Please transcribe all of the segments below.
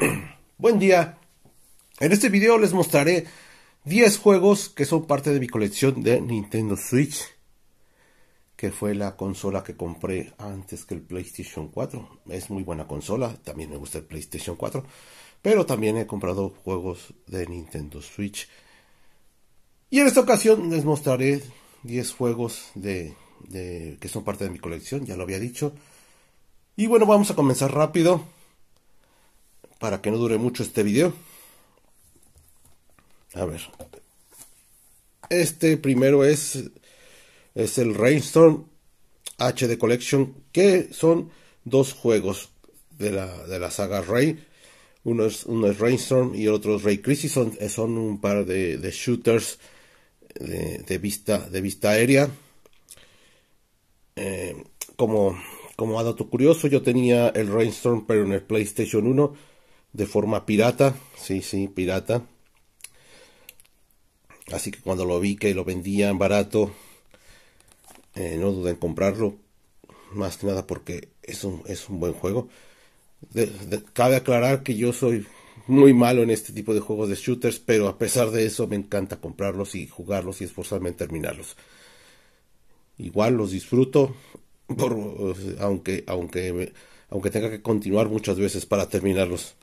Buen día. En este video les mostraré 10 juegos que son parte de mi colección de Nintendo Switch. Que fue la consola que compré antes que el PlayStation 4. Es muy buena consola. También me gusta el PlayStation 4. Pero también he comprado juegos de Nintendo Switch. Y en esta ocasión les mostraré 10 juegos de, de, que son parte de mi colección. Ya lo había dicho. Y bueno, vamos a comenzar rápido para que no dure mucho este video. A ver. Este primero es, es el Rainstorm HD Collection, que son dos juegos de la, de la saga Ray. Uno es, uno es Rainstorm y el otro es Ray Crisis. Son, un par de, shooters de, vista, de vista aérea. Eh, como, como dato curioso, yo tenía el Rainstorm, pero en el PlayStation 1 de forma pirata, sí, sí, pirata. Así que cuando lo vi que lo vendían barato, eh, no dudé en comprarlo. Más que nada porque es un, es un buen juego. cabe aclarar que yo soy muy malo en este tipo de juegos de shooters, pero a pesar de eso me encanta comprarlos y jugarlos y esforzarme en terminarlos. Igual los disfruto, por, aunque, aunque, aunque tenga que continuar muchas veces para terminarlos.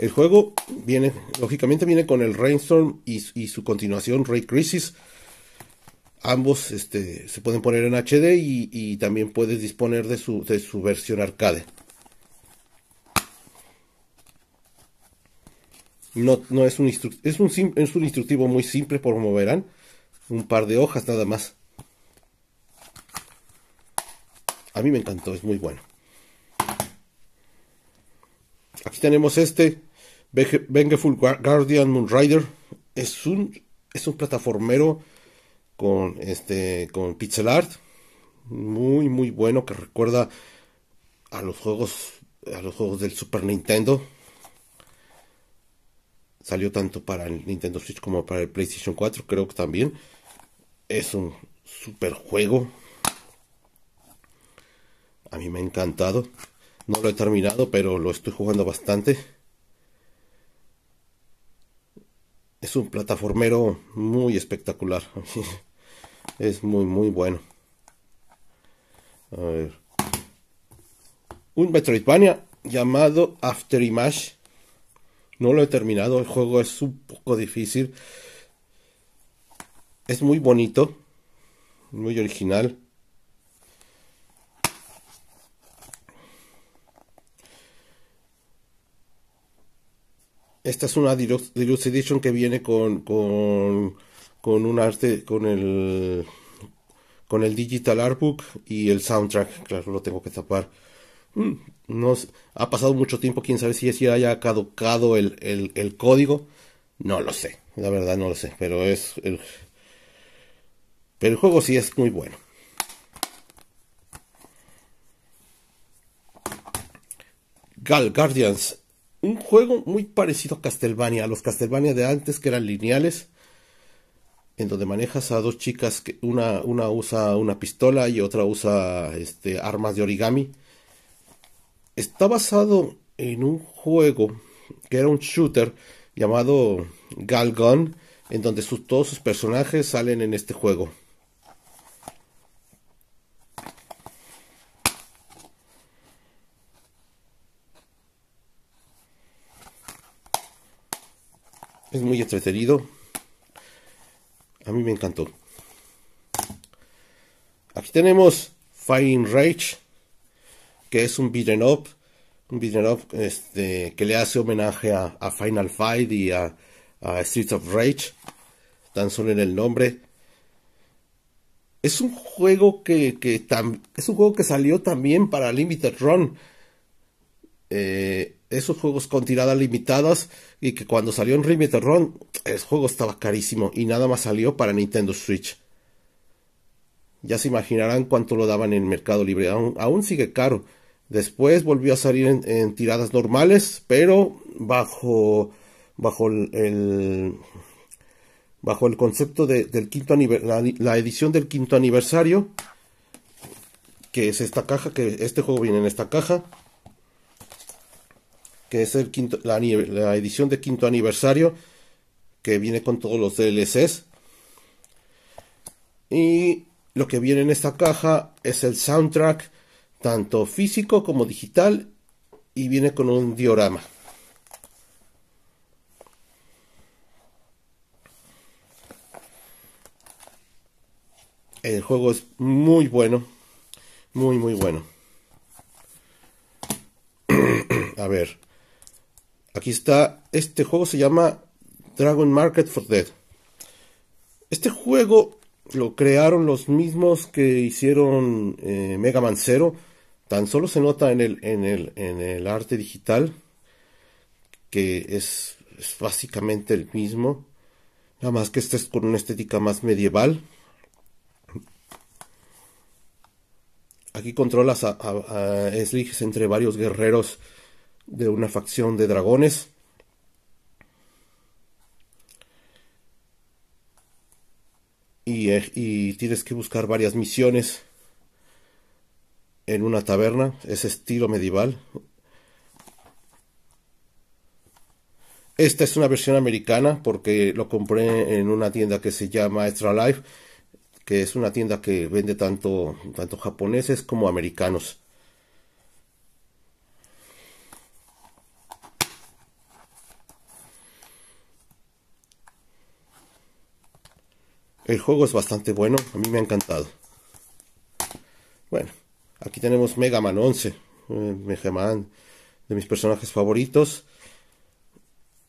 El juego viene, lógicamente viene con el Rainstorm y, su continuación, Ray Crisis. Ambos este, se pueden poner en HD y, también puedes disponer de su, versión arcade. No, no es, un es, un es un instructivo muy simple, como verán. Un par de hojas nada más. A mí me encantó, es muy bueno. Aquí tenemos este, Vengeful Guardian Moonrider es un, es un plataformero con, este, con pixel art muy muy bueno que recuerda a los juegos a los juegos del Super Nintendo salió tanto para el Nintendo Switch como para el PlayStation 4 creo que también es un super juego a mí me ha encantado no lo he terminado pero lo estoy jugando bastante es un plataformero muy espectacular. es muy, muy bueno. A ver. Un Metroidvania llamado After Image. No lo he terminado, el juego es un poco difícil. Es muy bonito, muy original. esta es una Deluxe, Edition que viene con, un arte, con el, con el Digital Artbook y el soundtrack. Claro, lo tengo que tapar. Mm, no, ha pasado mucho tiempo, quién sabe si haya caducado el, código. No lo sé, la verdad no lo sé, pero es pero el juego sí es muy bueno. Gal Guardians un juego muy parecido a Castlevania, a los Castlevania de antes que eran lineales, en donde manejas a dos chicas que una, usa una pistola y otra usa este, armas de origami. Está basado en un juego que era un shooter llamado Gun, en donde sus, todos sus personajes salen en este juego. Es muy entretenido. A mí me encantó. Aquí tenemos Fighting Rage, que es un beat'em up, un 'em up este, que le hace homenaje a, Final Fight y a, Streets of Rage, tan solo en el nombre. Es un juego que, es un juego que salió también para Limited Run. Eh, esos juegos con tiradas limitadas y que cuando salió en Remit Run, el juego estaba carísimo y nada más salió para Nintendo Switch. Ya se imaginarán cuánto lo daban en Mercado Libre, aún, sigue caro. Después volvió a salir en, tiradas normales, pero bajo, bajo el, bajo el concepto de, del quinto la edición del quinto aniversario, que es esta caja, que este juego viene en esta caja que es el quinto, la, la edición de quinto aniversario, que viene con todos los DLCs. Y lo que viene en esta caja es el soundtrack, tanto físico como digital, y viene con un diorama. El juego es muy bueno, muy muy bueno. A ver. Aquí está, este juego se llama Dragon Market for Dead. Este juego lo crearon los mismos que hicieron eh, Mega Man Zero. Tan solo se nota en el, en el, en el arte digital que es, básicamente el mismo. Nada más que este es con una estética más medieval. Aquí controlas a, a, entre varios guerreros de una facción de dragones. Eh, y, tienes que buscar varias misiones en una taberna, ese estilo medieval. Esta es una versión americana porque lo compré en una tienda que se llama Extra Life, que es una tienda que vende tanto, tanto japoneses como americanos. El juego es bastante bueno, a mí me ha encantado. Bueno, aquí tenemos Mega Man 11. Eh, Mega Man, de mis personajes favoritos.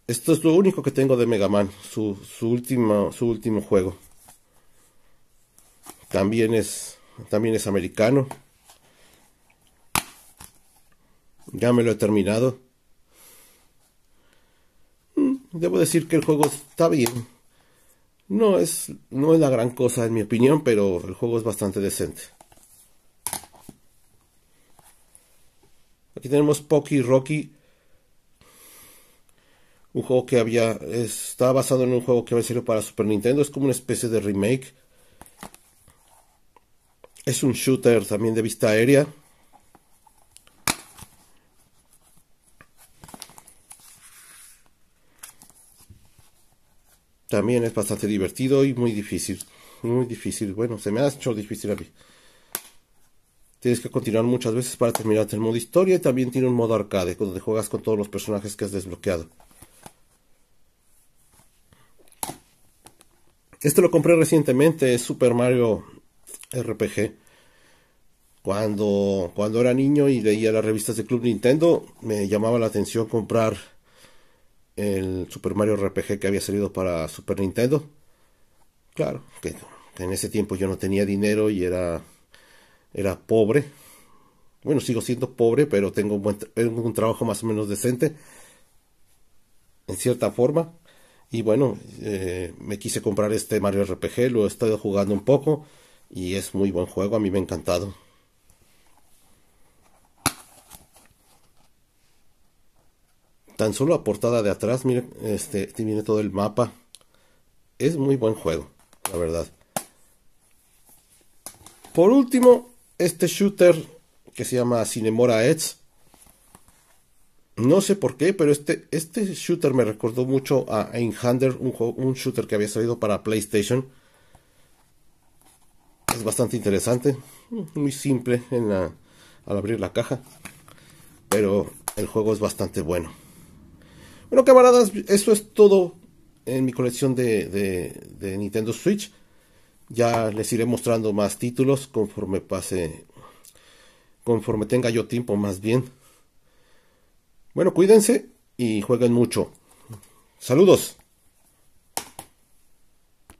Esto es lo único que tengo de Mega Man, su, último, su último juego. También es, también es americano. Ya me lo he terminado. Mm, debo decir que el juego está bien. No es, no es la gran cosa en mi opinión, pero el juego es bastante decente. Aquí tenemos Poki Rocky. Un juego que había. Está basado en un juego que había salido para Super Nintendo. Es como una especie de remake. Es un shooter también de vista aérea. También es bastante divertido y muy difícil. Muy difícil. Bueno, se me ha hecho difícil a mí. Tienes que continuar muchas veces para terminar el modo historia. Y también tiene un modo arcade, donde juegas con todos los personajes que has desbloqueado. Esto lo compré recientemente, es Super Mario RPG. Cuando, cuando era niño y leía las revistas de Club Nintendo, me llamaba la atención comprar el Super Mario RPG que había salido para Super Nintendo. Claro, que, en ese tiempo yo no tenía dinero y era, era pobre. Bueno, sigo siendo pobre, pero tengo un, trabajo más o menos decente, en cierta forma. Y bueno, eh, me quise comprar este Mario RPG, lo he estado jugando un poco y es muy buen juego, a mí me ha encantado. Tan solo la portada de atrás, miren, este, viene todo el mapa. Es muy buen juego, la verdad. Por último, este shooter que se llama Cinemora Edge. No sé por qué, pero este, este shooter me recordó mucho a Einhander, un, un shooter que había salido para PlayStation. Es bastante interesante, muy simple en la, al abrir la caja, pero el juego es bastante bueno. Bueno, camaradas, eso es todo en mi colección de, de Nintendo Switch. Ya les iré mostrando más títulos conforme pase, conforme tenga yo tiempo más bien. Bueno, cuídense y jueguen mucho. Saludos.